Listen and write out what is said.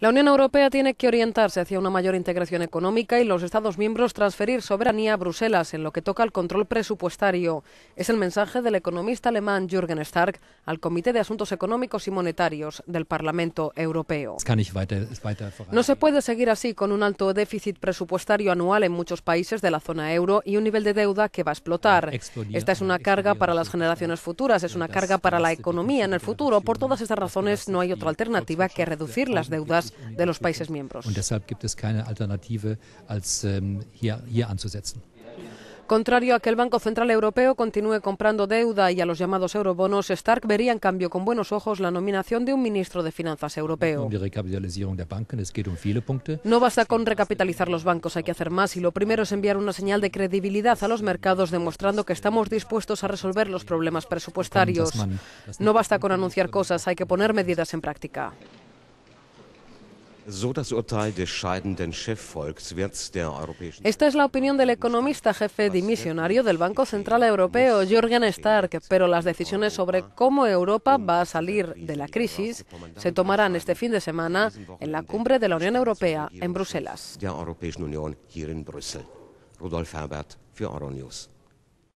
La Unión Europea tiene que orientarse hacia una mayor integración económica y los Estados miembros transferir soberanía a Bruselas en lo que toca al control presupuestario. Es el mensaje del economista alemán Jürgen Stark al Comité de Asuntos Económicos y Monetarios del Parlamento Europeo. No se puede seguir así con un alto déficit presupuestario anual en muchos países de la zona euro y un nivel de deuda que va a explotar. Esta es una carga para las generaciones futuras, es una carga para la economía en el futuro. Por todas estas razones no hay otra alternativa que reducir las deudas de los países miembros. Ähm, Contrario a que el Banco Central Europeo continúe comprando deuda y a los llamados eurobonos, Stark vería en cambio con buenos ojos la nominación de un ministro de Finanzas europeo. Um um no basta con recapitalizar los bancos, hay que hacer más y lo primero es enviar una señal de credibilidad a los mercados demostrando que estamos dispuestos a resolver los problemas presupuestarios. No basta con anunciar cosas, hay que poner medidas en práctica. Esta es la opinión del economista jefe dimisionario del Banco Central Europeo, Jürgen Stark, pero las decisiones sobre cómo Europa va a salir de la crisis se tomarán este fin de semana en la cumbre de la Unión Europea en Bruselas.